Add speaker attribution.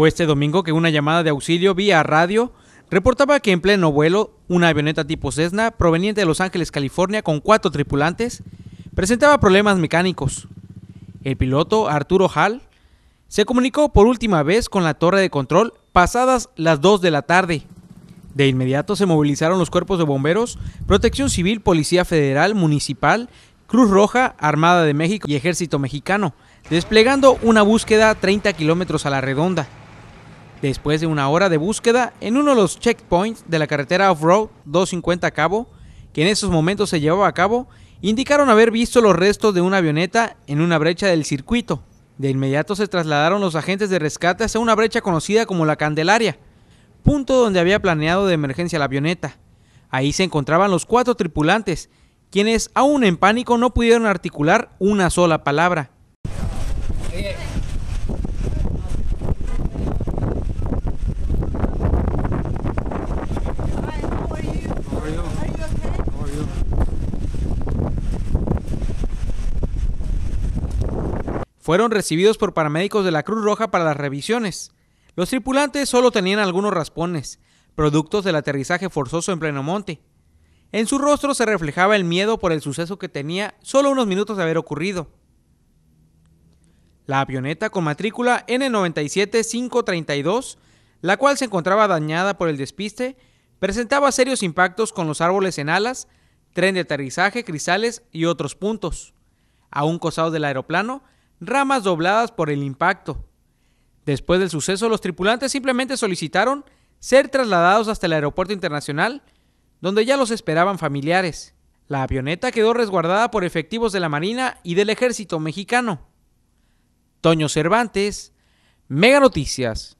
Speaker 1: Fue este domingo que una llamada de auxilio vía radio reportaba que en pleno vuelo una avioneta tipo Cessna proveniente de Los Ángeles, California, con cuatro tripulantes, presentaba problemas mecánicos. El piloto Arturo Hall se comunicó por última vez con la torre de control pasadas las 2 de la tarde. De inmediato se movilizaron los cuerpos de bomberos, protección civil, policía federal, municipal, Cruz Roja, Armada de México y Ejército Mexicano, desplegando una búsqueda 30 kilómetros a la redonda. Después de una hora de búsqueda en uno de los checkpoints de la carretera off-road 250 Cabo, que en esos momentos se llevaba a cabo, indicaron haber visto los restos de una avioneta en una brecha del circuito. De inmediato se trasladaron los agentes de rescate hacia una brecha conocida como la Candelaria, punto donde había planeado de emergencia la avioneta. Ahí se encontraban los cuatro tripulantes, quienes aún en pánico no pudieron articular una sola palabra. Fueron recibidos por paramédicos de la Cruz Roja para las revisiones. Los tripulantes solo tenían algunos raspones, productos del aterrizaje forzoso en pleno monte. En su rostro se reflejaba el miedo por el suceso que tenía solo unos minutos de haber ocurrido. La avioneta con matrícula N97532, la cual se encontraba dañada por el despiste, presentaba serios impactos con los árboles en alas, tren de aterrizaje, cristales y otros puntos. A un costado del aeroplano ramas dobladas por el impacto. Después del suceso, los tripulantes simplemente solicitaron ser trasladados hasta el aeropuerto internacional, donde ya los esperaban familiares. La avioneta quedó resguardada por efectivos de la Marina y del Ejército mexicano. Toño Cervantes, Mega Noticias.